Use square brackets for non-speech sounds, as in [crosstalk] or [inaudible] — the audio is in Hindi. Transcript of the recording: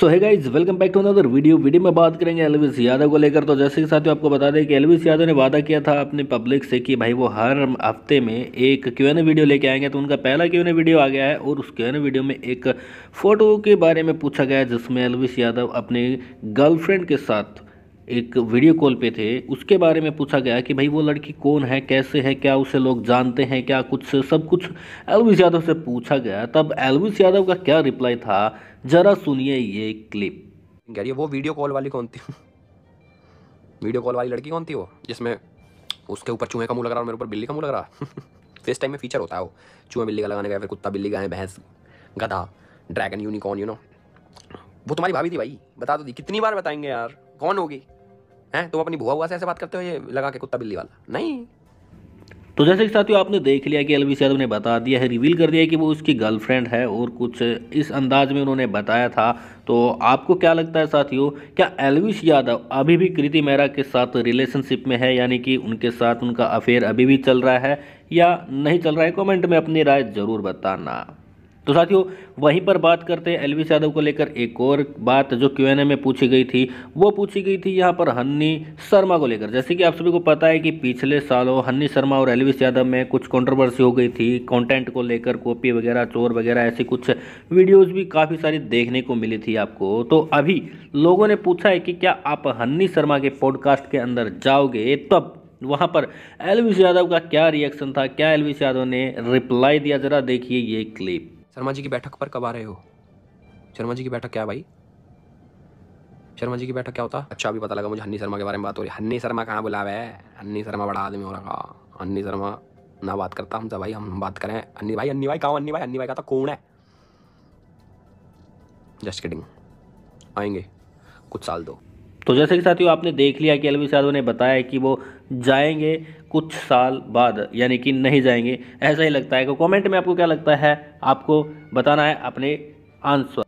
so hi guys welcome back to another video video में बात करेंगे एलविस यादव को लेकर तो जैसे कि साथियों आपको बता दें कि एलविस यादव ने वादा किया था अपने पब्लिक से कि भाई वो हर हफ्ते में एक क्यू एन वीडियो लेके आएंगे तो उनका पहला क्यू एन वीडियो आ गया है और उस क्यू एन वीडियो में एक फ़ोटो के बारे में पूछा गया जिसमें एलविस यादव अपने गर्लफ्रेंड के साथ एक वीडियो कॉल पे थे उसके बारे में पूछा गया कि भाई वो लड़की कौन है कैसे है क्या उसे लोग जानते हैं क्या कुछ सब कुछ एलविस यादव से पूछा गया तब एलविस यादव का क्या रिप्लाई था ज़रा सुनिए ये क्लिप कह रही है वो वीडियो कॉल वाली कौन थी वीडियो कॉल वाली लड़की कौन थी वो जिसमें उसके ऊपर चूहे का मुँह लग रहा और मेरे ऊपर बिल्ली का मुँह लग रहा फेस [laughs] टाइम में फीचर होता है वो चूहे बिल्ली का लगाने का फिर कुत्ता बिल्ली का है भैंस गधा ड्रैगन यूनिकॉर्न यू नो वो तुम्हारी भाभी थी भाई बता दो तो दी कितनी बार बताएंगे यार कौन होगी हैं तुम अपनी बुआ हुआ से ऐसे बात करते हो ये लगा के कुत्ता बिल्ली वाला नहीं तो जैसे कि साथियों आपने देख लिया कि एलवी यादव ने बता दिया है रिवील कर दिया कि वो उसकी गर्लफ्रेंड है और कुछ इस अंदाज में उन्होंने बताया था तो आपको क्या लगता है साथियों क्या एलविश यादव अभी भी कृति मेहरा के साथ रिलेशनशिप में है यानी कि उनके साथ उनका अफेयर अभी भी चल रहा है या नहीं चल रहा है कॉमेंट में अपनी राय ज़रूर बताना तो साथियों वहीं पर बात करते हैं एलवी यादव को लेकर एक और बात जो क्यू में पूछी गई थी वो पूछी गई थी यहाँ पर हन्नी शर्मा को लेकर जैसे कि आप सभी को पता है कि पिछले सालों हन्नी शर्मा और एलविस यादव में कुछ कंट्रोवर्सी हो गई थी कंटेंट को लेकर कॉपी वगैरह चोर वगैरह ऐसी कुछ वीडियोज भी काफ़ी सारी देखने को मिली थी आपको तो अभी लोगों ने पूछा है कि क्या आप हन्नी शर्मा के पॉडकास्ट के अंदर जाओगे तब वहाँ पर एलविस यादव का क्या रिएक्शन था क्या एलविस यादव ने रिप्लाई दिया ज़रा देखिए ये क्लिप शर्मा जी की बैठक पर कब आ रहे हो शर्मा जी की बैठक क्या भाई शर्मा जी की बैठक क्या होता अच्छा अभी पता लगा मुझे हन्नी शर्मा के बारे में बात हो रही है हन्नी शर्मा कहाँ बुला है हन्नी शर्मा बड़ा आदमी हो रहा हन्नी शर्मा ना बात करता हमसे भाई हम बात करें अन्नी भाई अन्नी भाई कहाँ अन्नी भाई अन्नी भाई का तो कौन है जस्ट किडिंग आएंगे कुछ साल दो तो जैसे कि साथियों आपने देख लिया कि अलविस यादव ने बताया कि वो जाएंगे कुछ साल बाद यानी कि नहीं जाएंगे ऐसा ही लगता है कॉमेंट तो कमेंट में आपको क्या लगता है आपको बताना है अपने आंसर